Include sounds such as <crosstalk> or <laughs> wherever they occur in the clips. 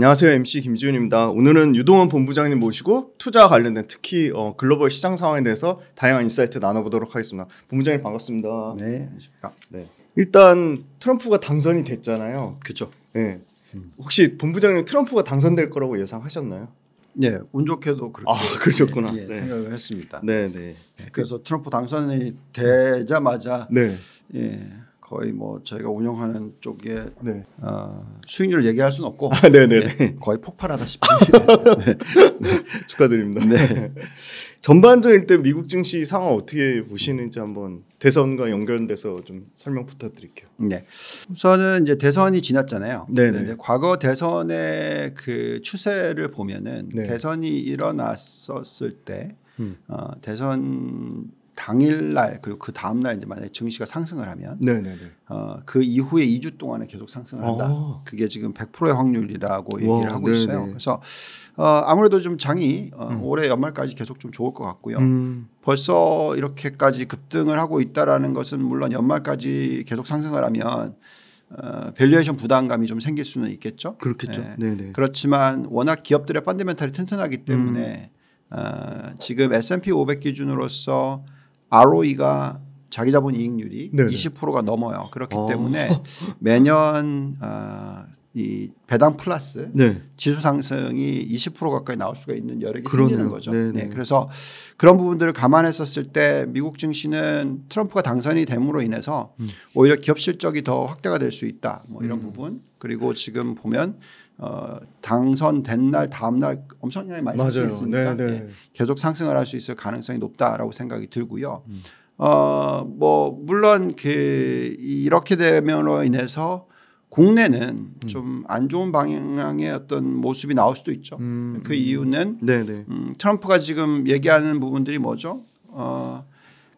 안녕하세요. MC 김지훈입니다. 오늘은 유동원 본부장님 모시고 투자 관련된 특히 어, 글로벌 시장 상황에 대해서 다양한 인사이트 나눠보도록 하겠습니다. 본부장님 반갑습니다. 네, 안녕하십니까. 네. 일단 트럼프가 당선이 됐잖아요. 그렇죠. 네. 혹시 본부장님 트럼프가 당선될 거라고 예상하셨나요? 네, 운 좋게도 그렇게 아, 그러셨구나. 예, 네. 생각을 했습니다. 네, 네. 예, 그래서 트럼프 당선이 되자마자 네. 예, 거의 뭐 저희가 운영하는 쪽에 네. 어, 수익률 을 얘기할 수는 없고 아, 네네 거의 폭발하다시피 네. 네. 네. 네, <laughs> 네. <laughs> 축하드립니다. 네. <laughs> 전반적일 때 미국 증시 상황 어떻게 보시는지 한번 대선과 연결돼서 좀 설명 부탁드릴게요. 네. 우선은 이제 대선이 지났잖아요. 네네. 과거 대선의 그 추세를 보면은 대선이 일어났었을 때 음. 어, 대선 당일날 그리고 그 다음날 이제 만약에 증시가 상승을 하면 네네네. 어, 그 이후에 2주 동안에 계속 상승을 한다. 아. 그게 지금 100%의 확률이라고 얘기를 하고 네네. 있어요. 그래서 어, 아무래도 좀 장이 어, 음. 올해 연말까지 계속 좀 좋을 것 같고요. 음. 벌써 이렇게까지 급등을 하고 있다라는 것은 물론 연말까지 계속 상승을 하면 어, 밸류에이션 부담감이 좀 생길 수는 있겠죠. 그렇겠죠. 네. 네네. 그렇지만 워낙 기업들의 펀드멘탈이 튼튼하기 때문에 음. 어, 지금 S&P 500 기준으로서 ROE가 자기 자본 이익률이 네네. 20%가 넘어요. 그렇기 아. 때문에 매년 어, 이 배당 플러스 네. 지수 상승이 20% 가까이 나올 수가 있는 여력이 생기는 거죠. 네 네, 그래서 그런 부분들을 감안했었을 때 미국 증시는 트럼프가 당선이 됨으로 인해서 음. 오히려 기업 실적이 더 확대가 될 수 있다. 뭐 이런 음. 부분 그리고 지금 보면 어, 당선된 날 다음 날 엄청나게 많이 상승했으니까 네, 네. 예, 계속 상승을 할 수 있을 가능성이 높다라고 생각이 들고요. 음. 어뭐 물론 그 이렇게 되면으로 인해서 국내는 음. 좀안 좋은 방향의 어떤 모습이 나올 수도 있죠. 음. 그 이유는 네네. 네. 음, 트럼프가 지금 얘기하는 부분들이 뭐죠? 어,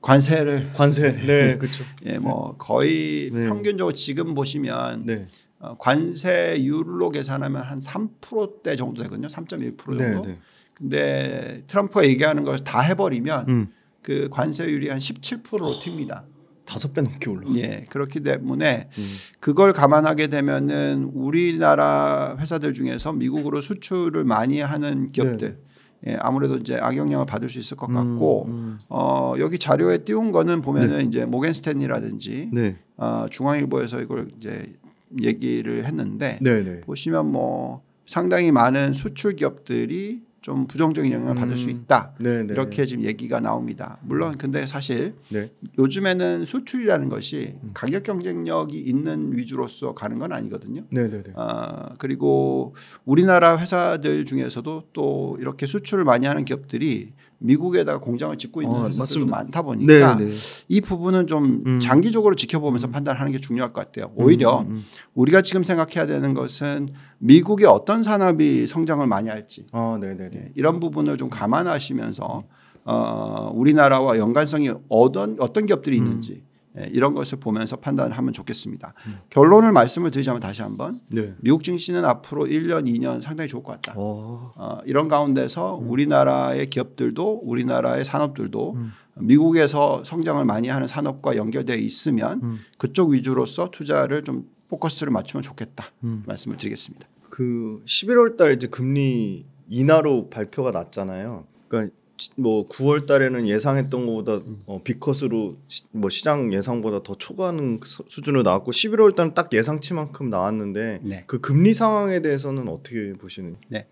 관세를 관세 네 <laughs> 그렇죠. 예, 뭐 거의 네. 평균적으로 지금 보시면 네. 어, 관세율로 계산하면 한 3%대 정도 되거든요. 3.1% 정도. 네네. 네. 근데 트럼프가 얘기하는 것을 다 해버리면 음. 그 관세율이 한 17%로 튑니다. 다섯 배 넘게 올라. 예, 그렇기 때문에 음. 그걸 감안하게 되면은 우리나라 회사들 중에서 미국으로 수출을 많이 하는 기업들 네. 예, 아무래도 이제 악영향을 받을 수 있을 것 음, 같고 음. 어, 여기 자료에 띄운 거는 보면은 네. 이제 모겐스탠이라든지 네. 어, 중앙일보에서 이걸 이제 얘기를 했는데 네네. 보시면 뭐 상당히 많은 수출 기업들이 좀 부정적인 영향을 음. 받을 수 음. 있다. 네네. 이렇게 지금 얘기가 나옵니다. 물론 근데 사실 네. 요즘에는 수출이라는 것이 음. 가격 경쟁력이 있는 위주로서 가는 건 아니거든요. 네네 어, 아, 그리고 우리나라 회사들 중에서도 또 이렇게 수출을 많이 하는 기업들이 미국에다가 공장을 짓고 있는 어, 회사들도 많다 보니까 네네. 네. 이 부분은 좀 음. 장기적으로 지켜보면서 음. 판단하는 게 중요할 것 같아요. 오히려 음. 음, 음. 우리가 지금 생각해야 되는 것은 미국의 어떤 산업이 성장을 많이 할지 어, 네, 네, 네. 예, 이런 부분을 좀 감안하시면서 어, 우리나라와 연관성이 어떤 어떤 기업들이 있는지 예, 이런 것을 보면서 판단을 하면 좋겠습니다. 음. 결론을 말씀을 드리자면 다시 한번 네. 미국 증시는 앞으로 1년, 2년 상당히 좋을 것 같다. 어. 어, 이런 가운데서 음. 우리나라의 기업들도 우리나라의 산업들도 음. 미국에서 성장을 많이 하는 산업과 연결되어 있으면 음. 그쪽 위주로서 투자를 좀 포커스를 맞추면 좋겠다 음. 말씀을 드리겠습니다. 그 11월 달 이제 금리 인하로 발표가 났잖아요. 그러니까 뭐 9월 달에는 예상했던 것보다 어, 비컷으로 시, 뭐 시장 예상보다 더 초과하는 그 수준으로 나왔고 11월 달은 딱 예상치만큼 나왔는데 네. 그 금리 상황에 대해서는 어떻게 보시는? 네,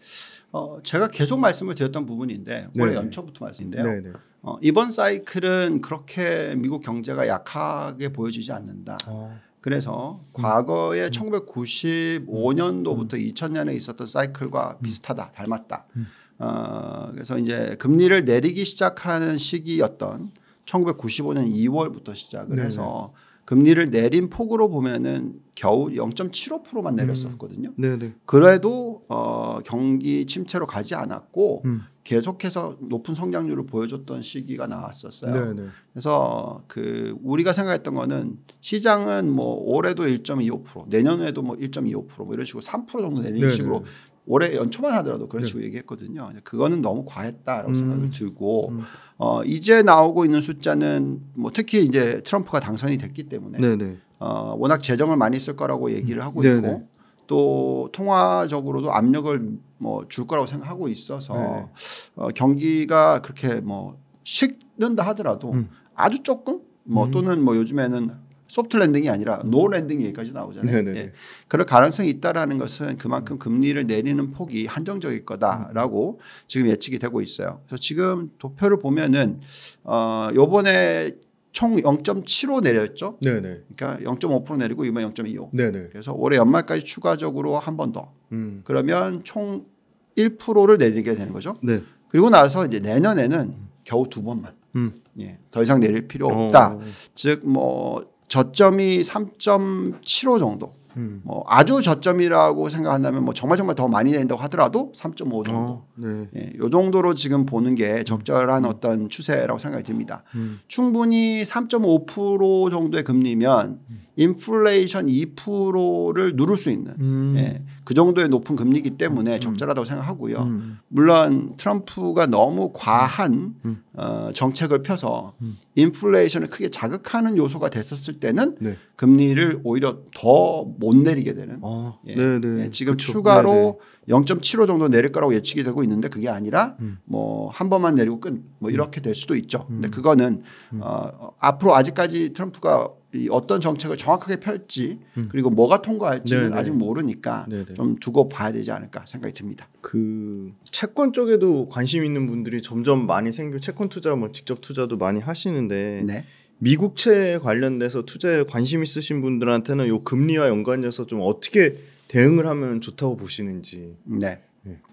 어, 제가 계속 말씀을 드렸던 부분인데 올해 네, 네. 연초부터 말씀인데요. 네네. 네. 어, 이번 사이클은 그렇게 미국 경제가 약하게 보여지지 않는다. 어. 그래서 음. 과거에 음. 1995년도부터 음. 2000년에 음. 있었던 사이클과 음. 비슷하다, 닮았다. 음. 어 그래서 이제 금리를 내리기 시작하는 시기였던 1995년 2월부터 시작을 네네. 해서 금리를 내린 폭으로 보면은 겨우 0.75%만 음. 내렸었거든요. 음. 그래도 어 경기 침체로 가지 않았고 음. 계속해서 높은 성장률을 보여줬던 시기가 나왔었어요. 네네. 그래서 그 우리가 생각했던 거는 시장은 뭐 올해도 1.25%, 내년에도 뭐 1.25%뭐 이런 식으로 3% 정도 내리는 네네. 식으로 올해 연초만 하더라도 그런 네. 식으로 얘기했거든요. 그거는 너무 과했다라고 음. 생각을 들고 음. 어, 이제 나오고 있는 숫자는 뭐 특히 이제 트럼프가 당선이 됐기 때문에 네네. 네. 어, 워낙 재정을 많이 쓸 거라고 얘기를 음. 하고 네 있고 네. 또 통화적으로도 압력을 뭐 줄 거라고 생각하고 있어서 네 어, 경기가 그렇게 뭐 식는다 하더라도 음. 아주 조금 뭐 음. 또는 뭐 요즘에는 소프트 랜딩이 아니라 노 랜딩 얘기까지 나오잖아요. 네 그럴 가능성이 있다라는 것은 그만큼 금리를 내리는 폭이 한정적일 거다라고 음. 지금 예측이 되고 있어요. 그래서 지금 도표를 보면은 어 요번에 총 0.75 내렸죠. 네네. 그러니까 0.5% 내리고 이번 0.25. 네네. 그래서 올해 연말까지 추가적으로 한 번 더. 음. 그러면 총 1%를 내리게 되는 거죠. 네. 그리고 나서 이제 내년에는 겨우 두 번만. 음. 예. 더 이상 내릴 필요 어. 없다. 오. 즉 뭐. 저점이 3.75 정도. 음. 뭐 아주 저점이라고 생각한다면 뭐 정말 정말 더 많이 내린다고 하더라도 3.5 정도. 어, 네. 예, 요 정도로 지금 보는 게 적절한 음. 어떤 추세라고 생각이 듭니다. 음. 충분히 3.5% 정도의 금리면 음. 인플레이션 2%를 누를 수 있는 음. 예, 그 정도의 높은 금리이기 때문에 음. 적절하다고 생각하고요. 음. 물론 트럼프가 너무 과한 음. 음. 어, 정책을 펴서 음. 인플레이션을 크게 자극하는 요소가 됐었을 때는 네. 금리를 오히려 더 못 내리게 되는. 아, 예, 네, 네. 예, 지금 그쵸. 추가로 네네. 0.75 정도 내릴 거라고 예측이 되고 있는데 그게 아니라 뭐 한 번만 내리고 끝뭐 이렇게 될 수도 있죠. 근데 그거는 어, 앞으로 아직까지 트럼프가 이 어떤 정책을 정확하게 펼지 음. 그리고 뭐가 통과할지는 네네. 네. 아직 모르니까 네네. 네. 좀 두고 봐야 되지 않을까 생각이 듭니다. 그 채권 쪽에도 관심 있는 분들이 점점 많이 생겨 채권 투자 뭐 직접 투자도 많이 하시는데 네. 미국채 관련돼서 투자에 관심 있으신 분들한테는 요 금리와 연관돼서 좀 어떻게 대응을 하면 좋다고 보시는지. 네.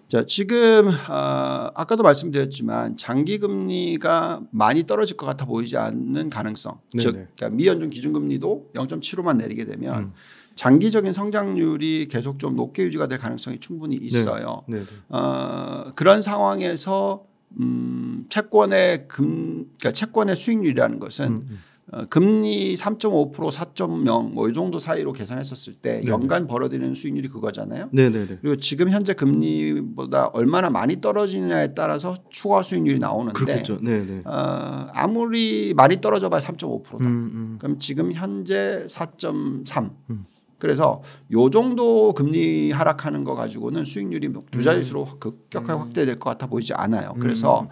자, 지금 어, 아까도 말씀드렸지만 장기 금리가 많이 떨어질 것 같아 보이지 않는 가능성. 네네. 즉 네. 그러니까 미연준 기준금리도 0.75만 내리게 되면 음. 장기적인 성장률이 계속 좀 높게 유지가 될 가능성이 충분히 네. 있어요. 네, 어, 그런 상황에서 음, 채권의 금 그러니까 채권의 수익률이라는 것은 음. 음. 어, 금리 3.5% 4.0 뭐 이 정도 사이로 계산했었을 때 네네. 연간 벌어들이는 수익률이 그거잖아요. 네네네. 그리고 지금 현재 금리보다 얼마나 많이 떨어지느냐에 따라서 추가 수익률이 나오는데 그렇겠죠. 네네. 어, 아무리 많이 떨어져봐야 3.5%다. 음, 음. 그럼 지금 현재 4.3. 음. 그래서 요 정도 금리 하락하는 거 가지고는 수익률이 두 음. 자릿수로 급격하게 음. 확대될 것 같아 보이지 않아요. 음, 그래서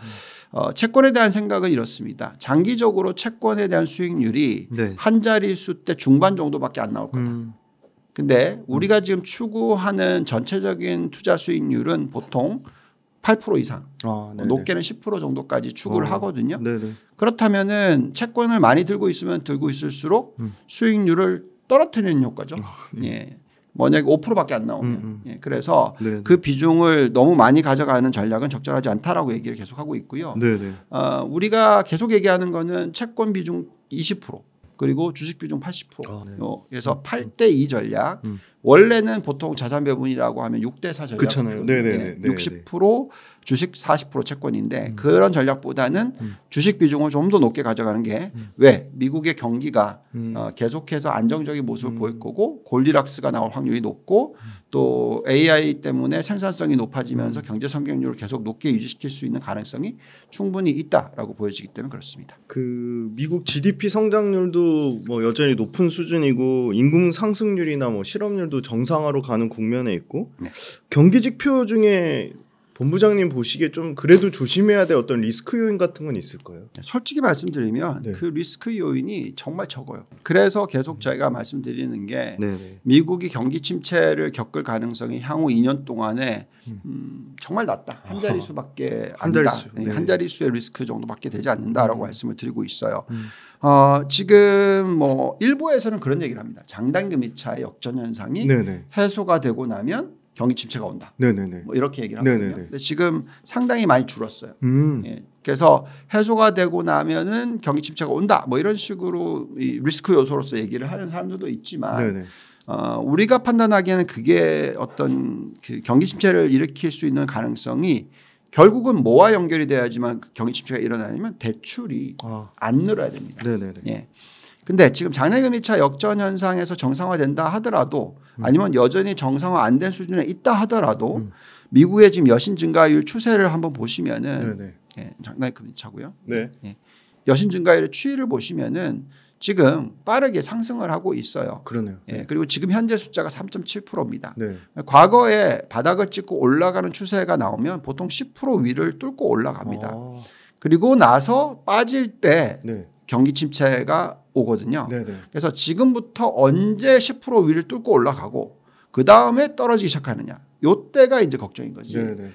어, 채권에 대한 생각은 이렇습니다. 장기적으로 채권에 대한 수익률이 네. 한 자릿수 때 중반 정도밖에 안 나올 거다. 음. 근데 음. 우리가 지금 추구하는 전체적인 투자 수익률은 보통 8% 이상, 아, 뭐 높게는 10% 정도까지 추구를 아, 하거든요. 네네. 그렇다면은 채권을 많이 들고 있으면 들고 있을수록 음. 수익률을 떨어뜨리는 효과죠. 아, 네. 예. 만약에 5%밖에 안 나오면 음. 음. 예, 그래서 네네. 네. 그 비중을 너무 많이 가져가는 전략은 적절하지 않다라고 얘기를 계속하고 있고요. 네네. 네. 어, 우리가 계속 얘기하는 거는 채권 비중 20% 그리고 주식 비중 80% 아, 네. 어, 그래서 8대 음. 2 전략 음. 원래는 보통 자산 배분이라고 하면 6대 4 전략 그렇잖아요. 네네. 네, 60% 주식 40% 채권인데 음. 그런 전략보다는 음. 주식 비중을 좀 더 높게 가져가는 게왜 음. 미국의 경기가 음. 어, 계속해서 안정적인 모습을 음. 보일 거고 골디락스가 나올 확률이 높고 또 AI 때문에 생산성이 높아지면서 경제 성장률을 계속 높게 유지시킬 수 있는 가능성이 충분히 있다라고 보여지기 때문에 그렇습니다. 그 미국 GDP 성장률도 뭐 여전히 높은 수준이고 임금 상승률이나 뭐 실업률도 정상화로 가는 국면에 있고 네. 경기 지표 중에 본부장님 보시기에 좀 그래도 조심해야 될 어떤 리스크 요인 같은 건 있을 까요 네, 솔직히 말씀드리면 네. 그 리스크 요인이 정말 적어요. 그래서 계속 저희가 말씀드리는 게 네네. 네. 미국이 경기 침체를 겪을 가능성이 향후 2년 동안에 음. 음, 정말 낮다. 한 자릿수밖에 한자릿 네, 네. 한 자릿수의 리스크 정도밖에 되지 않는다라고 음. 말씀을 드리고 있어요. 음. 어, 지금 뭐 일부에서는 그런 얘기를 합니다. 장단금 이차의 역전 현상이 네네. 해소가 되고 나면 경기 침체가 온다. 네네네. 뭐 이렇게 얘기를 하거든요. 네네 지금 상당히 많이 줄었어요. 음. 예. 그래서 해소가 되고 나면은 경기 침체가 온다. 뭐 이런 식으로 이 리스크 요소로서 얘기를 하는 사람들도 있지만 네네. 어, 우리가 판단하기에는 그게 어떤 그 경기 침체를 일으킬 수 있는 가능성이 결국은 뭐와 연결이 돼야지만 그 경기 침체가 일어나냐면 대출이 아. 안 늘어야 됩니다. 네네네. 예. 근데 지금 장래금리차 역전 현상에서 정상화된다 하더라도 아니면 여전히 정상화 안 된 수준에 있다 하더라도 음. 미국의 지금 여신 증가율 추세를 한번 보시면은 네장난이큰 네. 예, 차고요. 네. 예. 여신 증가율의 추이를 보시면은 지금 빠르게 상승을 하고 있어요. 그러네요. 예, 네. 그리고 지금 현재 숫자가 3.7%입니다. 네. 과거에 바닥을 찍고 올라가는 추세가 나오면 보통 10% 위를 뚫고 올라갑니다. 아. 그리고 나서 빠질 때 네. 경기 침체가 오거든요. 네네. 그래서 지금부터 언제 10% 위를 뚫고 올라가고 그 다음에 떨어지기 시작하느냐. 요때가 이제 걱정인 거지. 네네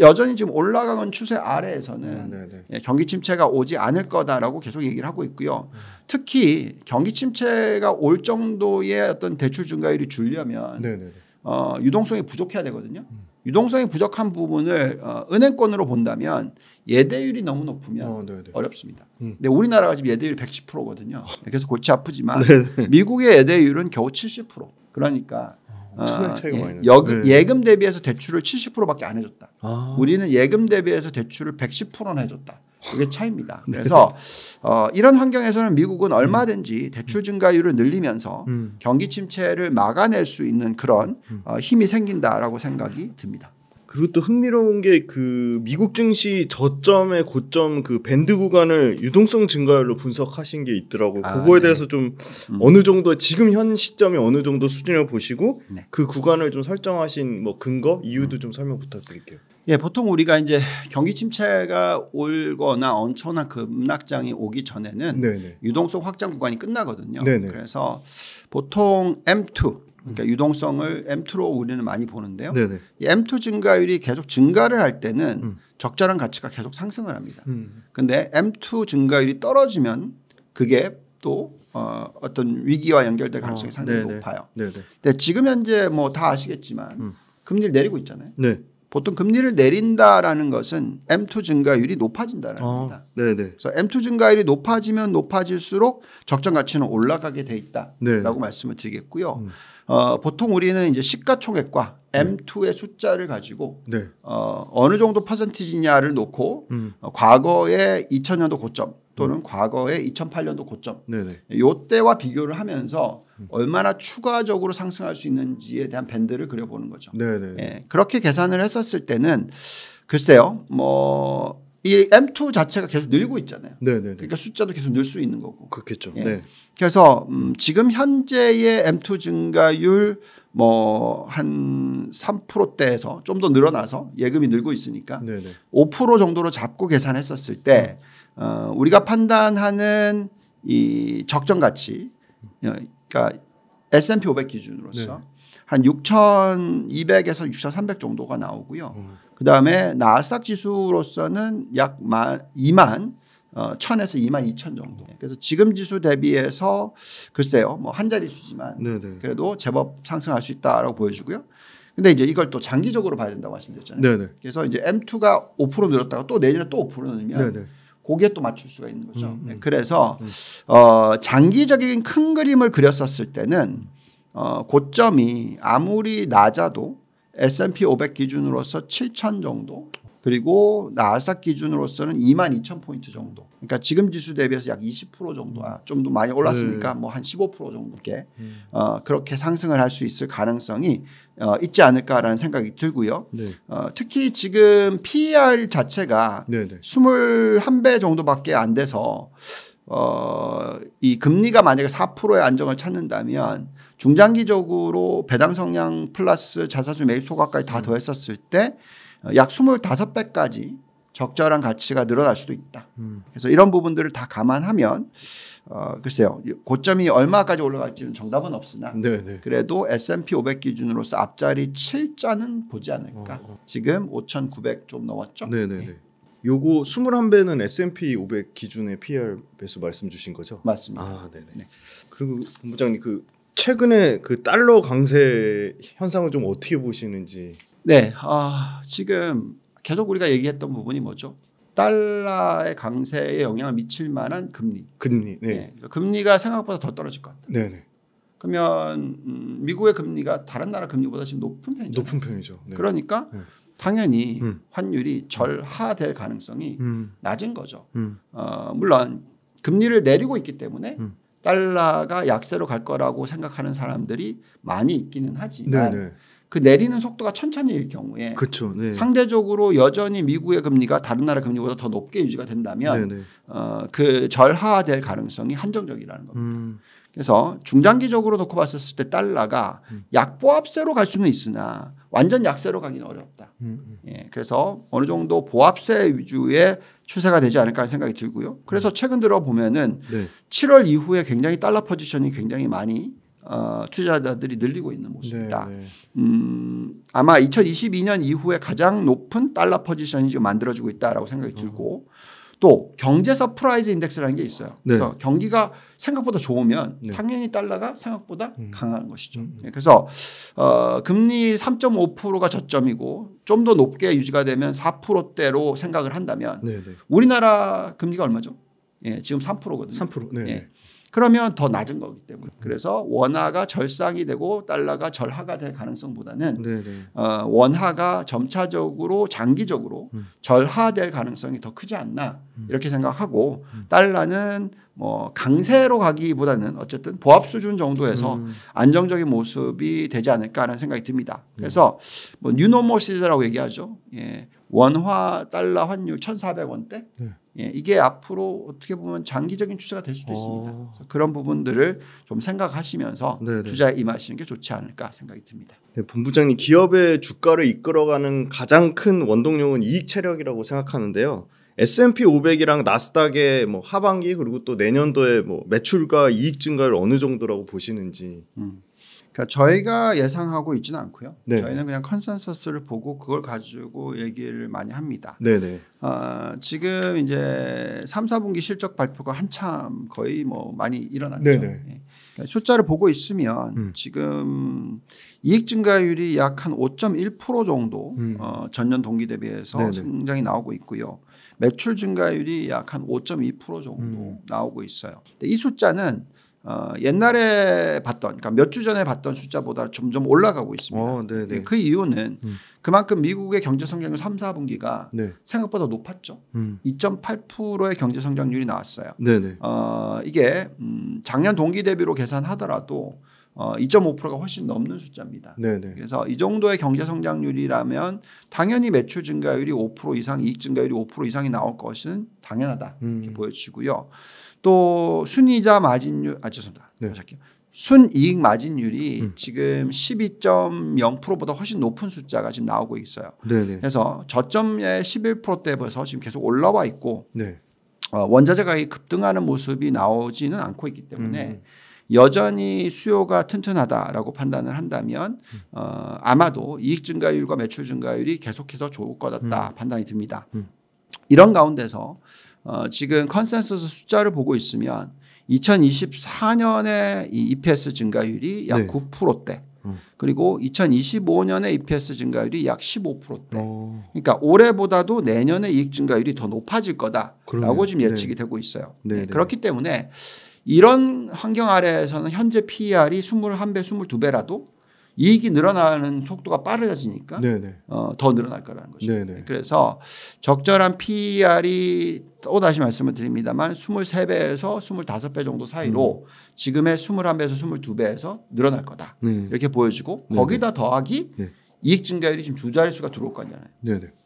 여전히 지금 올라가는 추세 아래에서는 아, 예, 경기 침체가 오지 않을 거다라고 계속 얘기를 하고 있고요. 음. 특히 경기 침체가 올 정도의 어떤 대출 증가율이 줄려면 어, 유동성이 부족해야 되거든요. 음. 유동성이 부족한 부분을 어, 은행권으로 본다면 예대율이 너무 높으면 어, 네, 네. 어렵습니다. 음. 근데 우리나라가 지금 예대율 110%거든요. 어. 그래서 골치 아프지만 미국의 예대율은 겨우 70%. 그러니까 어, 어 예, 여, 예금 대비해서 대출을 70%밖에 안 해줬다. 아. 우리는 예금 대비해서 대출을 110%는 해줬다. 그게 차입니다. 이 네. 그래서 어, 이런 환경에서는 미국은 얼마든지 음. 대출 증가율을 늘리면서 음. 경기 침체를 막아낼 수 있는 그런 음. 어, 힘이 생긴다라고 생각이 듭니다. 그리고 또 흥미로운 게 그 미국 증시 저점의 고점 그 밴드 구간을 유동성 증가율로 분석하신 게 있더라고요. 아, 그거에 네. 대해서 좀 음. 어느 정도 지금 현 시점이 어느 정도 수준을 보시고 네. 그 구간을 좀 설정하신 뭐 근거 이유도 음. 좀 설명 부탁드릴게요. 예, 보통 우리가 이제 경기 침체가 올거나 엄청난 급락장이 그 오기 전에는 네네. 네. 유동성 확장 구간이 끝나거든요. 네네. 네. 그래서 보통 M2 그러니까 음. 유동성을 M2로 우리는 많이 보는데요. 네네. M2 증가율이 계속 증가를 할 때는 음. 적절한 가치가 계속 상승을 합니다. 음. 근데 M2 증가율이 떨어지면 그게 또 어, 어떤 위기와 연결될 아, 가능성이 어, 상당히 네네. 높아요. 네네. 근데 지금 현재 뭐 다 아시겠지만 음. 금리를 내리고 있잖아요. 네. 보통 금리를 내린다라는 것은 M2 증가율이 높아진다는 어. 겁니다. 네 그래서 M2 증가율이 높아지면 높아질수록 적정 가치는 올라가게 돼 있다라고 네. 말씀을 드리겠고요. 음. 어, 보통 우리는 이제 시가총액과 네. M2의 숫자를 가지고 네. 어, 어느 정도 퍼센티지냐를 놓고 음. 어, 과거의 2000년도 고점 또는 음. 과거의 2008년도 고점 요때와 비교를 하면서 얼마나 추가적으로 상승할 수 있는지에 대한 밴드를 그려보는 거죠. 네네. 네, 네. 예, 그렇게 계산을 했었을 때는 글쎄요, 뭐. 이 M2 자체가 계속 늘고 있잖아요. 네네 네, 그러니까 숫자도 계속 늘 수 있는 거고. 그렇겠죠. 예. 네. 그래서 음, 지금 현재의 M2 증가율 뭐한 3%대에서 좀 더 늘어나서 예금이 늘고 있으니까 네네. 5% 정도로 잡고 계산했었을 때 어, 우리가 판단하는 이 적정 가치 어, 그러니까 S&P 500 기준으로서 네. 한 6,200에서 6,300 정도가 나오고요. 음. 그다음에 나스닥 지수로서는 약 2만 어, 1000에서 2만 2천 정도. 그래서 지금 지수 대비해서 글쎄요. 뭐 한 자리 수지만 네네. 그래도 제법 상승할 수 있다라고 보여지고요 근데 이제 이걸 또 장기적으로 봐야 된다고 말씀드렸잖아요. 네네. 네. 그래서 이제 M2가 5% 늘었다가 또 내년에 또 5% 늘면 네, 네. 고기에 또 맞출 수가 있는 거죠. 음, 음. 네, 그래서 네. 어, 장기적인 큰 그림을 그렸었을 때는 어, 고점이 아무리 낮아도 S&P 500 기준으로서 7천 정도 그리고 나스닥 기준으로서는 2만 2천 포인트 정도. 그러니까 지금 지수 대비해서 약 20% 정도, 아, 좀더 많이 올랐으니까 네. 뭐한 15% 정도께 음. 어, 그렇게 상승을 할 수 있을 가능성이 어, 있지 않을까라는 생각이 들고요. 네. 어, 특히 지금 PER 자체가 네네. 21배 정도밖에 안 돼서 어, 이 금리가 만약에 4%의 안정을 찾는다면 중장기적으로 배당 성향 플러스 자사주 매입 소각까지 다 음. 더했었을 때약 어, 25배까지 적절한 가치가 늘어날 수도 있다. 음. 그래서 이런 부분들을 다 감안하면 어, 글쎄요 고점이 얼마까지 올라갈지는 정답은 없으나 네네. 네. 그래도 S&P 500 기준으로서 앞자리 7자는 보지 않을까. 어, 어. 지금 5,900 좀 넘었죠. 네네네. 네, 예. 네. 요거 21배는 S&P 500 기준의 PR 배수 말씀 주신 거죠? 맞습니다. 아, 네네. 네. 그리고 본부장님 그 최근에 그 달러 강세 현상을 좀 어떻게 보시는지? 네, 아, 지금 계속 우리가 얘기했던 부분이 뭐죠? 달러의 강세에 영향을 미칠 만한 금리. 금리. 네. 네. 그러니까 금리가 생각보다 더 떨어질 것 같다. 네네. 그러면 음, 미국의 금리가 다른 나라 금리보다 지금 높은 편이죠. 높은 편이죠. 네. 그러니까 네. 당연히 음. 환율이 절하될 가능성이 음. 음. 낮은 거죠. 음. 어, 물론 금리를 내리고 있기 때문에 음. 달러가 약세로 갈 거라고 생각하는 사람들이 많이 있기는 하지만 네네. 그 내리는 속도가 천천히일 경우에 그쵸, 네. 상대적으로 여전히 미국의 금리가 다른 나라 금리보다 더 높게 유지가 된다면 네, 네. 어, 그 절하될 가능성이 한정적이라는 겁니다. 음. 그래서 중장기적으로 놓고 봤었을 때 달러가 음. 약보합세로 갈 수는 있으나 완전 약세로 가기는 어렵다. 음, 음, 예, 그래서 어느 정도 보합세 위주의 추세가 되지 않을까 하는 생각이 들고요. 그래서 음. 최근 들어 보면은 네. 7월 이후에 굉장히 달러 포지션이 굉장히 많이 어, 투자자들이 늘리고 있는 모습이다. 네, 네. 음, 아마 2022년 이후에 가장 높은 달러 포지션이 지금 만들어지고 있다라고 생각이 어. 들고 또 경제 서프라이즈 인덱스라는 게 있어요. 네. 그래서 경기가 생각보다 좋으면 네. 당연히 달러가 생각보다 음. 강한 것이죠. 음. 네, 그래서 어, 금리 3.5%가 저점이고 좀 더 높게 유지가 되면 4%대로 생각을 한다면 네네. 우리나라 금리가 얼마죠? 예, 지금 3%거든요. 3%. 네. 예. 그러면 더 낮은 거기 때문에 그래서 원화가 절상이 되고 달러가 절하가 될 가능성보다는 네, 네. 어, 원화가 점차적으로 장기적으로 음. 절하될 가능성이 더 크지 않나 음. 이렇게 생각하고 음. 달러는 뭐 강세로 가기보다는 어쨌든 보합 수준 정도에서 음. 안정적인 모습이 되지 않을까라는 생각이 듭니다. 네. 그래서 뭐 뉴노멀 시대라고 얘기하죠. 예. 원화 달러 환율 1,400원대. 네. 예. 이게 앞으로 어떻게 보면 장기적인 추세가 될 수도 있습니다. 어. 그래서 그런 부분들을 좀 생각하시면서 네네. 네. 투자에 임하시는 게 좋지 않을까 생각이 듭니다. 네, 본부장님 기업의 주가를 이끌어가는 가장 큰 원동력은 이익 체력이라고 생각하는데요. S&P 500이랑 나스닥의 뭐 하반기 그리고 또 내년도에 뭐 매출과 이익 증가를 어느 정도라고 보시는지. 음. 그러니까 저희가 예상하고 있지는 않고요. 네. 저희는 그냥 컨센서스를 보고 그걸 가지고 얘기를 많이 합니다. 네네. 어, 지금 이제 3, 4분기 실적 발표가 한참 거의 뭐 많이 일어났죠. 네네. 예. 그러니까 숫자를 보고 있으면 음. 지금 이익 증가율이 약 한 5.1% 정도 음. 어, 전년 동기 대비해서 네네. 성장이 나오고 있고요. 매출 증가율이 약 한 5.2% 정도 음. 나오고 있어요. 이 숫자는 어, 옛날에 봤던 그러니까 몇 주 전에 봤던 숫자보다 점점 올라가고 있습니다. 어, 네, 네. 그 이유는 음. 그만큼 미국의 경제 성장률 3, 4분기가 네. 생각보다 높았죠. 음. 2.8%의 경제 성장률이 나왔어요. 네네. 네. 어, 이게 음, 작년 동기 대비로 계산하더라도 어, 2.5%가 훨씬 넘는 숫자입니다. 네네. 네. 그래서 이 정도의 경제 성장률이라면 당연히 매출 증가율이 5% 이상, 이익 증가율이 5% 이상이 나올 것은 당연하다 음. 보여지고요. 또 순이자 마진율, 아 죄송합니다. 네. 순이익 마진율이 음. 지금 12.0%보다 훨씬 높은 숫자가 지금 나오고 있어요. 네네. 네. 그래서 저점의 11%대에서 지금 계속 올라와 있고 네. 어, 원자재 가격이 급등하는 모습이 나오지는 않고 있기 때문에 음. 여전히 수요가 튼튼하다라고 판단을 한다면 음. 어, 아마도 이익 증가율과 매출 증가율이 계속해서 좋을 것같다 음. 판단이 듭니다. 음. 이런 가운데서 어, 지금 컨센서스 숫자를 보고 있으면 2024년에 이 EPS 증가율이 약 네. 9%대 음. 그리고 2025년에 EPS 증가율이 약 15%대. 오. 어. 그러니까 올해보다도 내년에 이익 증가율이 더 높아질 거다라고 그러네요. 지금 네. 예측이 네. 되고 있어요. 네. 네, 네. 그렇기 때문에 이런 환경 아래에서는 현재 PER이 21배, 22배라도 이익이 늘어나는 속도가 빠르지니까 네, 네. 어, 더 늘어날 거라는 거죠. 네네. 네. 그래서 적절한 PER이 또 다시 말씀을 드립니다만 23배에서 25배 정도 사이로 음. 지금의 21배에서 22배에서 늘어날 거다. 네. 이렇게 보여지고 네네. 거기다 더하기 네. 이익 증가율이 지금 두 자릿수가 들어올 거잖아요.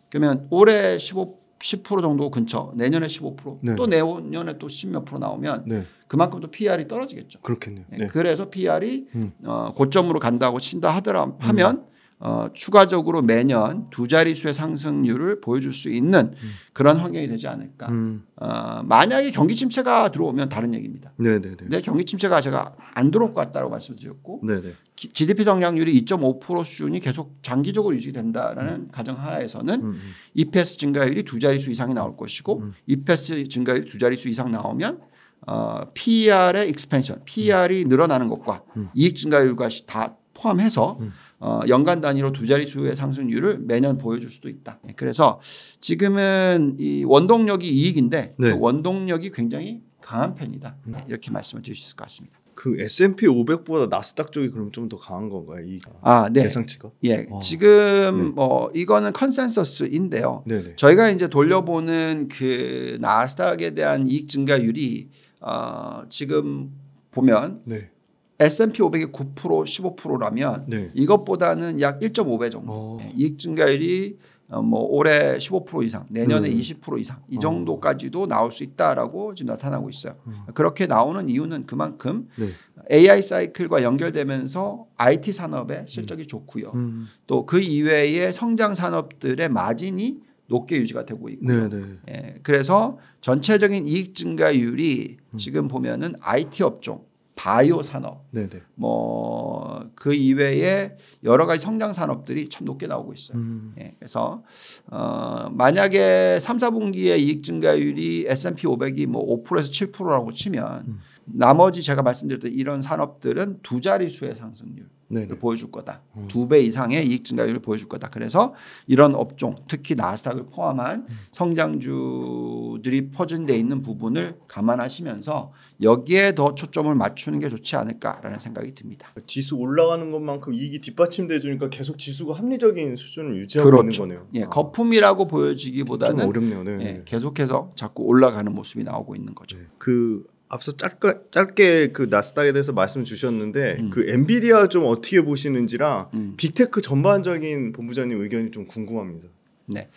그러면 올해 15 10% 정도 근처 내년에 15%또 음. 네. 내년에 또 10몇 프로 나오면 네. 그만큼 또 PR이 떨어지겠죠. 그렇겠네요. 예, 네. 그래서 PR이 음. 어, 고점으로 간다고 친다 하더라 하면 음. 어, 추가적으로 매년 두 자릿수의 상승률을 보여줄 수 있는 음. 그런 환경이 되지 않을까. 음. 어, 만약에 경기 침체가 들어오면 다른 얘기입니다. 네네네. 근데 경기 침체가 제가 안 들어올 것 같다고 말씀드렸고 네네. GDP 성장률이 2.5% 수준이 계속 장기적으로 유지된다라는 음. 가정 하에서는 EPS 음, 음. 증가율이 두 자릿수 이상이 나올 것이고 EPS 음. 증가율이 두 자릿수 이상 나오면 어, PER의 익스펜션, PER이 늘어나는 것과 이익 증가율과 다 포함해서 어, 연간 단위로 두 자릿수의 상승률을 매년 보여줄 수도 있다. 예, 그래서 지금은 이 원동력이 이익인데 그 네. 그 원동력이 굉장히 강한 편이다. 네, 음. 이렇게 말씀을 드릴 수 있을 것 같습니다. 그 S&P 500보다 나스닥 쪽이 그럼 좀 더 강한 건가요? 이 아, 네. 예상치가? 예. 오. 아, 지금 네. 뭐 이거는 컨센서스인데요. 네네. 네. 저희가 이제 돌려보는 그 나스닥에 대한 이익 증가율이 어, 지금 보면 네. S&P 500의 9% 15%라면 네. 이것보다는 약 1.5배 정도 오. 어. 네, 이익 증가율이 어, 뭐 올해 15% 이상, 내년에 음. 20% 이상 이 어. 정도까지도 나올 수 있다라고 지금 나타나고 있어요. 음. 그렇게 나오는 이유는 그만큼 네. AI 사이클과 연결되면서 IT 산업의 음. 실적이 음. 좋고요. 또 그이외에 성장 산업들의 마진이 높게 유지가 되고 있고 네네. 예, 그래서 전체적인 이익 증가율이 음. 지금 보면은 IT 업종 바이오 음. 산업, 뭐그 이외에 여러 가지 성장 산업들이 참 높게 나오고 있어요. 음. 예, 그래서 어, 만약에 3, 4분기에 이익 증가율이 S&P 500이 뭐 5%에서 7%라고 치면 음. 나머지 제가 말씀드렸던 이런 산업들은 두 자릿수의 상승률을 네네. 보여줄 거다. 음. 두배 이상의 이익 증가율을 보여줄 거다. 그래서 이런 업종, 특히 나스닥을 포함한 음. 성장주들이 포진돼 있는 부분을 감안하시면서 여기에 더 초점을 맞추는 게 좋지 않을까라는 생각이 듭니다. 지수 올라가는 것만큼 이익이 뒷받침돼 주니까 계속 지수가 합리적인 수준을 유지하고 그렇죠. 있는 거네요. 예, 아. 거품이라고 보여지기보다는 좀 어렵네요. 네. 예, 계속해서 자꾸 올라가는 모습이 나오고 있는 거죠. 네. 그 앞서 짧게, 짧게 그 나스닥에 대해서 말씀 주셨는데 음. 그 엔비디아 좀 어떻게 보시는지랑 음. 빅테크 전반적인 본부장님 의견이 좀 궁금합니다. 네.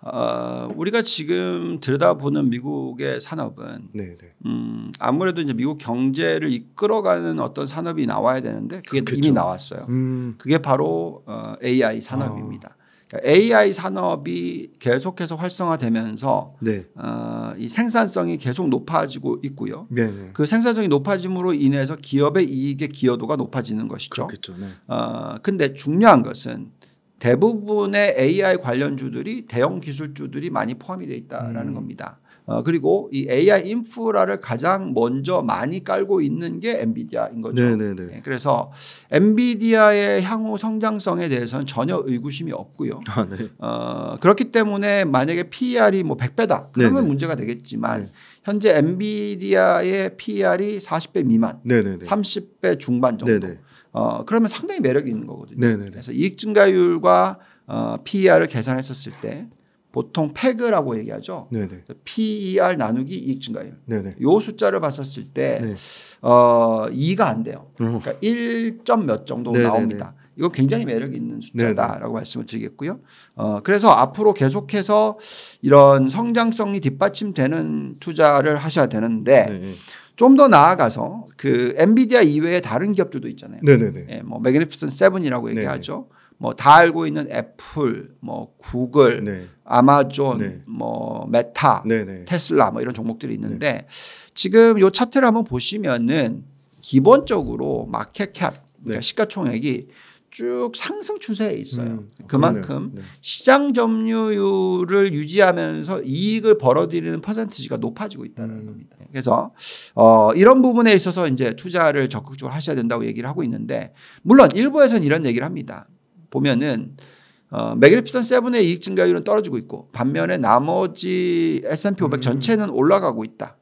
어, 우리가 지금 들여다보는 미국의 산업은 네네. 네. 음, 아무래도 이제 미국 경제를 이끌어가는 어떤 산업이 나와야 되는데 그게 그렇겠죠. 이미 나왔어요. 음. 그게 바로 어, AI 산업입니다. 아. AI 산업이 계속해서 활성화되면서 네. 어, 이 생산성이 계속 높아지고 있고요. 네네. 네. 그 생산성이 높아짐으로 인해서 기업의 이익의 기여도가 높아지는 것이죠. 그렇겠죠. 네. 어, 근데 중요한 것은 대부분의 AI 관련주들이 대형 기술주들이 많이 포함이 되어 있다라는 음. 겁니다. 어, 그리고 이 AI 인프라를 가장 먼저 많이 깔고 있는 게 엔비디아인 거죠. 네네네. 네, 그래서 엔비디아의 향후 성장성에 대해서는 전혀 의구심이 없고요. 아, 네. 어, 그렇기 때문에 만약에 PER이 뭐 100배다 그러면 네네. 문제가 되겠지만 네. 현재 엔비디아의 PER이 40배 미만, 네네네. 30배 중반 정도. 네네. 어, 그러면 상당히 매력이 있는 거거든요. 네네네. 그래서 이익 증가율과 어, PER을 계산했었을 때 보통 페그라고 얘기하죠. 네네. PER 나누기 이익 증가율. 네네. 요 숫자를 봤었을 때 네. 어, 2가 안 돼요. 어. 그러니까 1점 몇 정도 네네네. 나옵니다. 이거 굉장히 매력 있는 숫자다라고 네네. 말씀을 드리겠고요. 어, 그래서 앞으로 계속해서 이런 성장성이 뒷받침되는 투자를 하셔야 되는데 네, 네. 좀더 나아가서 그 엔비디아 이외의 다른 기업들도 있잖아요. 네네네. 예, 뭐 매그니피슨 세븐이라고 얘기하죠. 뭐 다 알고 있는 애플, 뭐 구글, 네. 아마존, 네. 뭐 메타, 네네. 네. 테슬라 뭐 이런 종목들이 네. 있는데 네. 지금 요 차트를 한번 보시면은 기본적으로 마켓캡 그러니까 네. 시가총액이 쭉 상승 추세에 있어요. 음, 어, 그만큼 네. 시장 점유율을 유지하면서 이익을 벌어들이는 퍼센티지가 높아지고 있다는 음. 겁니다. 그래서 어, 이런 부분에 있어서 이제 투자를 적극적으로 하셔야 된다고 얘기를 하고 있는데 물론 일부에서는 이런 얘기를 합니다. 보면은 어, 매그니피선 세븐의 이익 증가율은 떨어지고 있고 반면에 나머지 S&P 500 음. 전체는 올라가고 있다.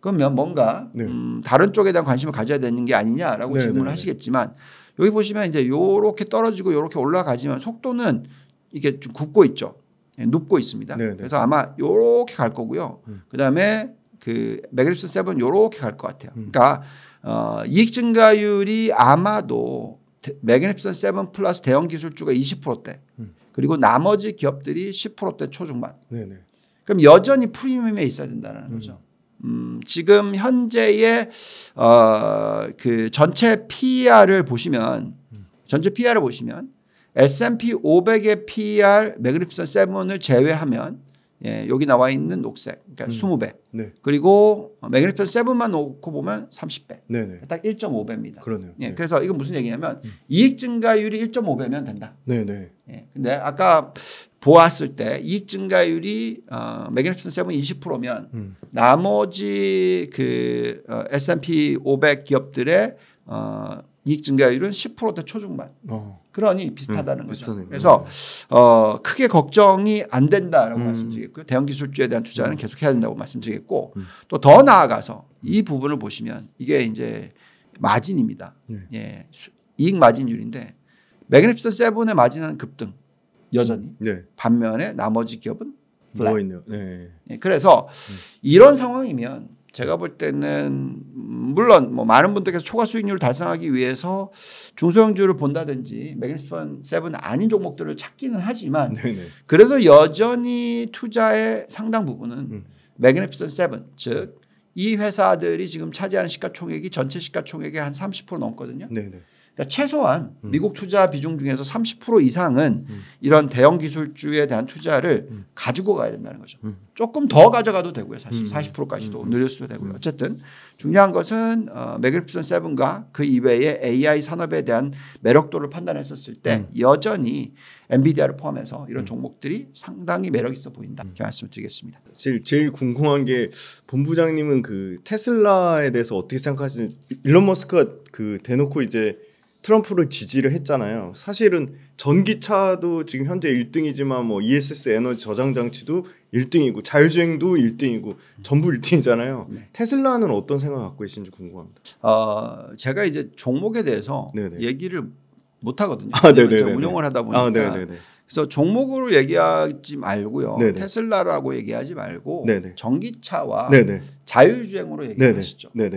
그러면 뭔가 네. 음, 다른 쪽에 대한 관심을 가져야 되는 게 아니냐라고 네, 질문을 네, 하시겠지만 여기 보시면 이제 요렇게 떨어지고 요렇게 올라가지만 속도는 이게 좀 굽고 있죠. 예, 눕고 있습니다. 네, 네. 그래서 아마 요렇게 갈 거고요. 음. 그다음에 그 매그니피선 세븐 요렇게 갈 것 같아요. 음. 그러니까 어, 이익 증가율이 아마도 매그니피슨 세븐 플러스 대형 기술주가 20%대 음. 그리고 나머지 기업들이 10%대 초중반. 네네. 그럼 여전히 프리미엄에 있어야 된다는 음. 거죠. 음, 지금 현재의 어, 그 전체 PER을 보시면 음. 전체 PER을 보시면 S&P 500의 PER 매그니피슨 세븐을 제외하면 예, 여기 나와 있는 녹색, 그러니까 음. 20배. 네. 그리고 매그네슘 7만 놓고 보면 30배. 네, 네. 딱 1.5배입니다. 그러네요. 예, 네. 그래서 이건 무슨 얘기냐면 음. 이익 증가율이 1.5배면 된다. 네, 네. 예, 근데 아까 보았을 때 이익 증가율이 어, 매그네슘 7 20%면 음. 나머지 그 어, S&P 500 기업들의 어, 이익 증가율은 10%대 초중반. 어. 그러니 비슷하다는 음, 거죠. 그래서 음. 어, 크게 걱정이 안 된다라고 음. 말씀드리겠고요. 대형 기술주에 대한 투자는 음. 계속 해야 된다고 말씀드리겠고 음. 또더 나아가서 이 부분을 보시면 이게 이제 마진입니다. 네. 예. 예 이익 마진율인데 매그니피슨 세븐의 마진은 급등 여전히 네. 반면에 나머지 기업은 누워 네요 네. 예, 그래서 이런 상황이면 제가 볼 때는 물론 뭐 많은 분들께서 초과 수익률을 달성하기 위해서 중소형주를 본다든지 맥그니스펀 세븐 아닌 종목들을 찾기는 하지만 네네. 네. 그래도 여전히 투자의 상당 부분은 음. 매그니피슨 세븐 즉 이 회사들이 지금 차지하는 시가총액이 전체 시가총액의 한 30% 넘거든요. 네네. 네. 그러니까 최소한 음. 미국 투자 비중 중에서 30% 이상은 음. 이런 대형 기술주에 대한 투자를 음. 가지고 가야 된다는 거죠. 음. 조금 더 음. 가져가도 되고요. 사실 40%까지도 음. 늘릴 수도 되고요. 어쨌든 중요한 것은 어, 매그리프슨 세븐과 그이외에 AI 산업에 대한 매력도를 판단했었을 때 여전히 엔비디아를 포함해서 이런 종목들이 상당히 매력 있어 보인다. 이렇게 말씀드리겠습니다. 제일 제일 궁금한 게 본부장님은 그 테슬라에 대해서 어떻게 생각하시는지 일론 머스크가 그 대놓고 이제 트럼프를 지지를 했잖아요. 사실은 전기차도 지금 현재 1등이지만 뭐 ESS 에너지 저장 장치도 1등이고 자율주행도 1등이고 전부 1등이잖아요. 네. 테슬라는 어떤 생각 갖고 계신지 궁금합니다. 어, 제가 이제 종목에 대해서 네네. 얘기를 못 하거든요. 아, 제가 운영을 하다 아, 보니까. 아, 그래서 종목으로 얘기하지 말고요. 네네. 테슬라라고 얘기하지 말고 네네. 전기차와 네네. 자율주행으로 얘기하시죠. 네.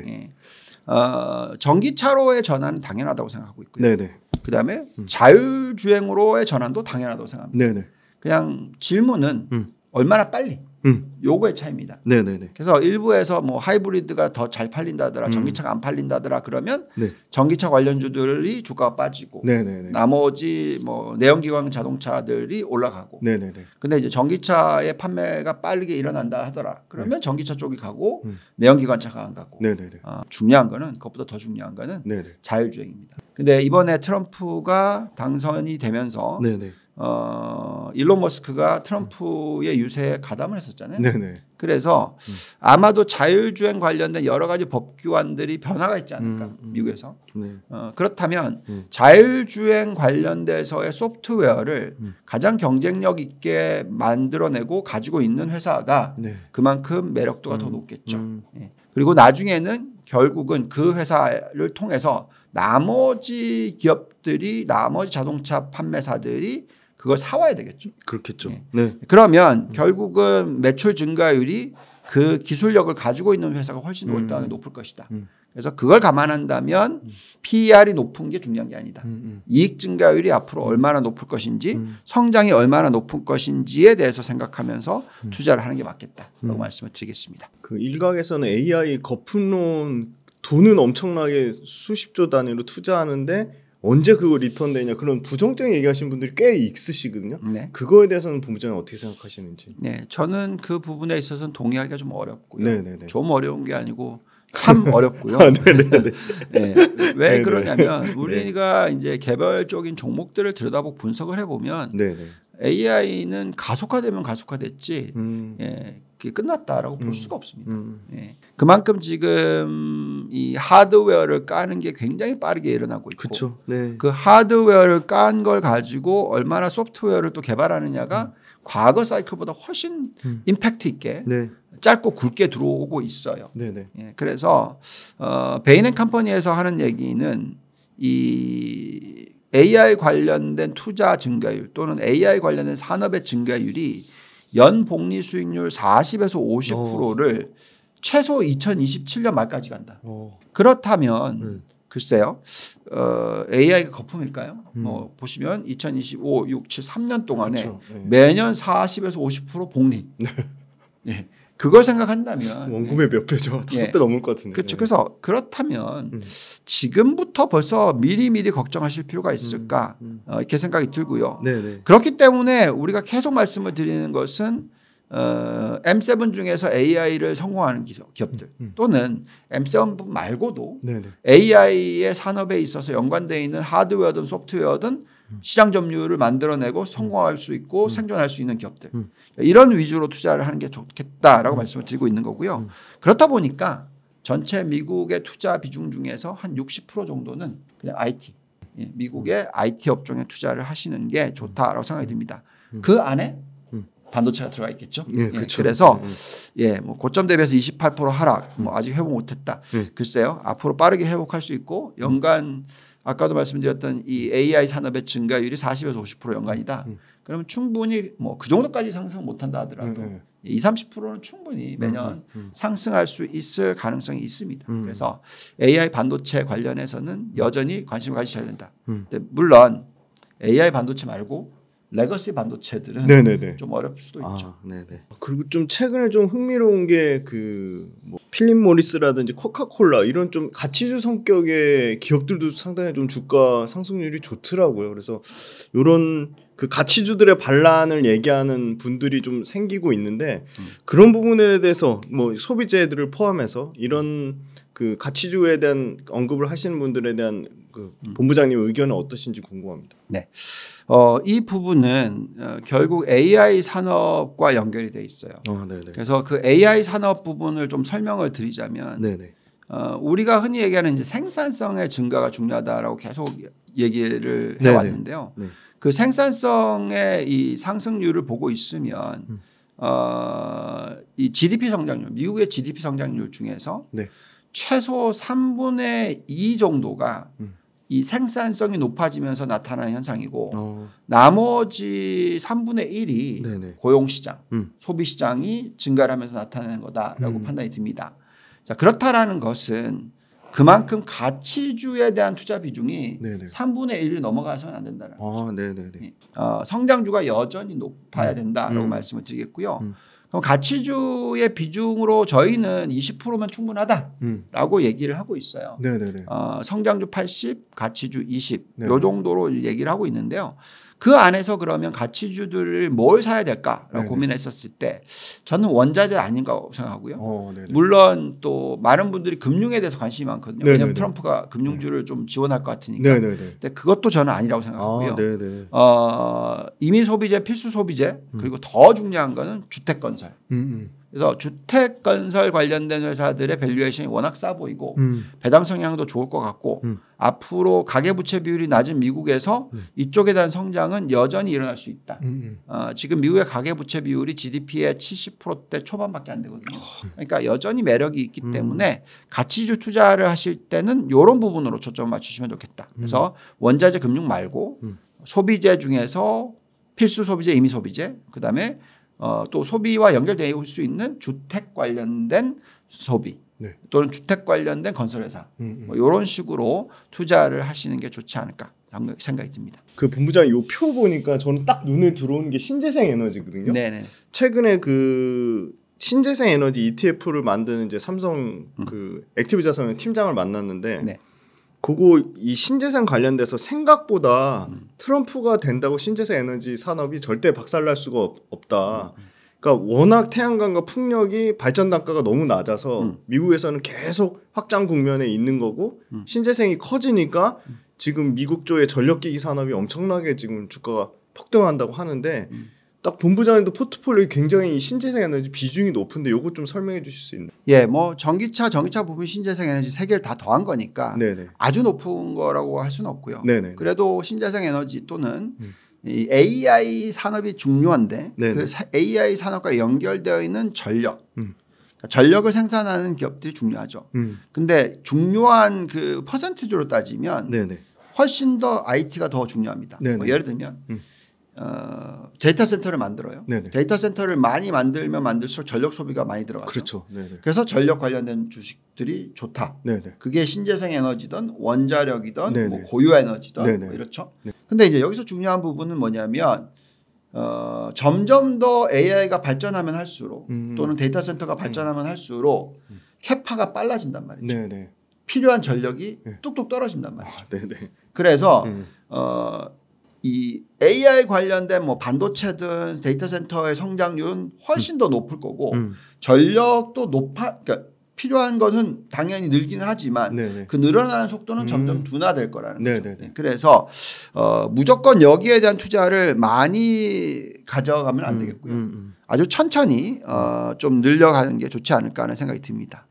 어, 전기차로의 전환은 당연하다고 생각하고 있고요. 네네. 그다음에 음. 자율주행으로의 전환도 당연하다고 생각합니다. 네네. 그냥 질문은 음. 얼마나 빨리 음. 요거의 차이입니다. 네네네. 그래서 일부에서 뭐 하이브리드가 더 잘 팔린다더라, 음. 전기차가 안 팔린다더라 그러면 네. 전기차 관련주들이 주가가 빠지고 네네네. 나머지 뭐 내연기관 자동차들이 올라가고. 네네네. 근데 이제 전기차의 판매가 빠르게 일어난다 하더라. 그러면 네. 전기차 쪽이 가고 음. 내연기관차가 안 가고. 네네네. 아, 중요한 거는 그것보다 더 중요한 거는 네네. 자율주행입니다. 근데 이번에 트럼프가 당선이 되면서 네네. 어, 일론 머스크가 트럼프의 유세에 가담을 했었잖아요. 네네. 그래서 음. 아마도 자율주행 관련된 여러 가지 법규안들이 변화가 있지 않을까 음, 음. 미국에서. 네. 어, 그렇다면 음. 자율주행 관련돼서의 소프트웨어를 음. 가장 경쟁력 있게 만들어내고 가지고 있는 회사가 네. 그만큼 매력도가 더 음, 높겠죠. 예. 그리고 나중에는 결국은 그 회사를 통해서 나머지 기업들이 나머지 자동차 판매사들이 그걸 사와야 되겠죠. 그렇겠죠. 네. 네. 그러면 음. 결국은 매출 증가율이 그 기술력을 가지고 있는 회사가 훨씬 음. 월등하게 높을 것이다. 음. 그래서 그걸 감안한다면 음. PER이 높은 게 중요한 게 아니다. 음, 음. 이익 증가율이 앞으로 얼마나 높을 것인지 성장이 얼마나 높은 것인지에 대해서 생각하면서 투자를 하는 게 맞겠다라고 말씀을 드리겠습니다. 그 일각에서는 AI 거품론 돈은 엄청나게 수십조 단위로 투자하는데 언제 그거 리턴 되냐 그런 부정적인 얘기하시는 분들이 꽤 있으시거든요. 네. 그거에 대해서는 본부장님 어떻게 생각하시는지. 네, 저는 그 부분에 있어서는 동의하기가 좀 어렵고요. 네네네. 네, 네. 좀 어려운 게 아니고 참 <laughs> 아, 어렵고요. 아, 네, 네네네. <laughs> 네. 왜 네네. 그러냐면 우리가 네. 이제 개별적인 종목들을 들여다보고 분석을 해보면 네네. AI는 가속화되면 가속화됐지. 음. 예, 그게 끝났다라고 볼 음. 수가 없습니다. 음. 예. 그만큼 지금 이 하드웨어를 까는 게 굉장히 빠르게 일어나고 있고 네. 그 하드웨어를 깐 걸 가지고 얼마나 소프트웨어를 또 개발하느냐가 음. 과거 사이클보다 훨씬 음. 임팩트 있게 네. 짧고 굵게 들어오고 있어요. 네네. 네. 예, 그래서 어, 베인 앤 컴퍼니에서 하는 얘기는 이 AI 관련된 투자 증가율 또는 AI 관련된 산업의 증가율이 연 복리 수익률 40에서 50%를 어. 최소 2027년 말까지 간다. 오. 어. 그렇다면 음. 글쎄요. 어, AI가 거품일까요? 음. 어, 보시면 2025, 6, 7, 3년 동안에 그렇죠. 네. 매년 40에서 50% 복리. 네. 네. 그걸 생각한다면 원금의 네. 몇 배죠? 다섯 예. 배 넘을 것 같은데. 그렇죠. 그래서 그렇다면 음. 지금부터 벌써 미리 미리 걱정하실 필요가 음, 있을까 음. 음. 어, 이렇게 생각이 들고요. 네네. 네. 그렇기 때문에 우리가 계속 말씀을 드리는 것은 어, M7 중에서 AI를 성공하는 기업들 음, 음. 또는 M7 말고도 네네. AI의 네. 산업에 있어서 연관되어 있는 하드웨어든 소프트웨어든 시장 점유율을 만들어내고 성공할 수 있고 음. 생존할 수 있는 기업들 음. 이런 위주로 투자를 하는 게 좋겠다라고 음. 말씀을 드리고 있는 거고요. 그렇다 보니까 전체 미국의 투자 비중 중에서 한 60% 정도는 그냥 IT 예, 미국의 IT 업종에 투자를 하시는 게 좋다라고 생각이 듭니다. 그 안에 반도체가 들어가 있겠죠. 예, 예 그렇죠. 그래서 예, 예, 뭐 고점 대비해서 28% 하락, 뭐 아직 회복 못했다. 예. 글쎄요, 앞으로 빠르게 회복할 수 있고 연간 음. 아까도 말씀드렸던 이 AI 산업의 증가율이 40에서 50% 연간이다. 음. 그러면 충분히 뭐 그 정도까지 상승 못 한다 하더라도 네, 20, 30%는 충분히 음, 매년 음, 음, 상승할 수 있을 가능성이 있습니다. 음. 그래서 AI 반도체 관련해서는 여전히 관심을 가지셔야 된다. 물론 AI 반도체 말고 레거시 반도체들은 네네네. 좀 어렵 을 수도 아, 있죠. 네네. 아, 그리고 좀 최근에 좀 흥미로운 게그뭐 필립 모리스라든지 코카콜라 이런 좀 가치주 성격의 기업들도 상당히 좀 주가 상승률이 좋더라고요. 그래서 이런 그 가치주들의 반란을 얘기하는 분들이 좀 생기고 있는데 음. 그런 부분에 대해서 뭐 소비재들을 포함해서 이런 그 가치주에 대한 언급을 하시는 분들에 대한 그 본부장님 의견은 어떠신지 궁금합니다. 네, 어, 이 부분은 어, 결국 AI 산업과 연결이 돼 있어요. 어, 네, 네. 그래서 그 AI 산업 부분을 좀 설명을 드리자면, 네네. 네. 어, 우리가 흔히 얘기하는 이제 생산성의 증가가 중요하다라고 계속 얘기를 해왔는데요. 네그 생산성의 이 상승률을 보고 있으면. 음. 어, 이 GDP 성장률, 미국의 GDP 성장률 중에서 네. 최소 3분의 2 정도가 음. 이 생산성이 높아지면서 나타나는 현상이고 어. 나머지 3분의 1이 네네. 고용시장, 음. 소비시장이 증가를 하면서 나타나는 거다라고 음. 판단이 듭니다. 자, 그렇다라는 것은 그만큼 가치주에 대한 투자 비중이 네네. 3분의 1을 넘어가서는 안 된다는 아, 거죠. 아, 네, 네, 네. 성장주가 여전히 높아야 음. 된다라고 음. 말씀을 드리겠고요. 음. 가치주의 비중으로 저희는 20%면 충분하다라고 음. 얘기를 하고 있어요. 네네네. 어, 성장주 80, 가치주 20, 네. 요 정도로 얘기를 하고 있는데요. 그 안에서 그러면 가치주들을 뭘 사야 될까라고 네네. 고민했었을 때 저는 원자재 아닌가 고 생각하고요. 어, 물론 또 많은 분들이 금융에 대해서 관심이 많거든요. 네네네. 왜냐하면 트럼프가 금융주를 네. 좀 지원할 것 같으니까. 네네네. 근데 그것도 저는 아니라고 생각하고요. 아, 어, 이민 소비재, 필수 소비재 그리고 음. 더 중요한 거는 주택 건설. 음, 음. 그래서 주택 건설 관련된 회사들의 밸류에이션이 워낙 싸 보이고 음. 배당 성향도 좋을 것 같고 음. 앞으로 가계 부채 비율이 낮은 미국에서 음. 이쪽에 대한 성장은 여전히 일어날 수 있다. 음, 음. 어, 지금 미국의 가계 부채 비율이 GDP의 70%대 초반밖에 안 되거든요. 아, 네. 그러니까 여전히 매력이 있기 음. 때문에 가치주 투자를 하실 때는 이런 부분으로 초점 을 맞추시면 좋겠다. 그래서 원자재 금융 말고 소비재 중에서 필수 소비재, 임의 소비재, 그다음에 어, 또 소비와 연결되어 올 수 있는 주택 관련된 소비 네. 또는 주택 관련된 건설회사 음, 음. 뭐 이런 식으로 투자를 하시는 게 좋지 않을까 생각이 듭니다. 그 본부장 요표 보니까 저는 딱 눈에 들어오는 게 신재생 에너지거든요. 네네. 최근에 그 신재생 에너지 ETF를 만드는 이제 삼성 음. 그 액티브 자산의 팀장을 만났는데 네. 그거 이 신재생 관련돼서 생각보다 음. 트럼프가 된다고 신재생 에너지 산업이 절대 박살날 수가 없, 다 음. 그러니까 워낙 태양광과 풍력이 발전 단가가 너무 낮아서 음. 미국에서는 계속 확장 국면에 있는 거고 음. 신재생이 커지니까 지금 미국쪽의 전력기기 산업이 엄청나게 지금 주가가 폭등한다고 하는데 음. 딱 본부장님도 포트폴리오 굉장히 신재생 에너지 비중이 높은데 요거 좀 설명해 주실 수 있나요? 예, 뭐 전기차, 전기차 부분 신재생 에너지 세 개를 다 더한 거니까 네네. 아주 높은 거라고 할 수는 없고요. 네네. 그래도 신재생 에너지 또는 음. 이 AI 산업이 중요한데 그 네네. 그 AI 산업과 연결되어 있는 전력. 음. 그러니까 전력을 생산하는 기업들이 중요하죠. 음. 근데 중요한 그퍼센트로 따지면 훨씬 더 IT가 더 중요합니다. 뭐 예를 들면 음. 어, 데이터 센터를 만들어요. 네네. 데이터 센터를 많이 만들면 만들수록 전력 소비가 많이 들어가죠. 그렇죠. 네네. 그래서 전력 관련된 주식들이 좋다. 네네. 그게 신재생 에너지든 원자력이든 뭐 고유 에너지든 뭐 이렇죠. 네. 근데 이제 여기서 중요한 부분은 뭐냐면 어, 점점 더 AI가 발전하면 할수록 음. 또는 데이터 센터가 발전하면 할수록 음. 캐파가 빨라진단 말이죠. 필요한 전력이 네. 뚝뚝 떨어진단 말이죠. 아, 그래서 음. 어, 이 AI 관련된 뭐 반도체든 데이터 센터의 성장률은 훨씬 더 높을 거고 음. 전력도 높아 그러니까 필요한 것은 당연히 늘기는 하지만 네네. 네. 그 늘어나는 속도는 음. 점점 둔화될 거라는 네네네. 거죠. 네, 네. 네. 그래서 어 무조건 여기에 대한 투자를 많이 가져가면 안 음, 되겠고요. 음, 음. 아주 천천히 어좀 늘려가는 게 좋지 않을까 하는 생각이 듭니다.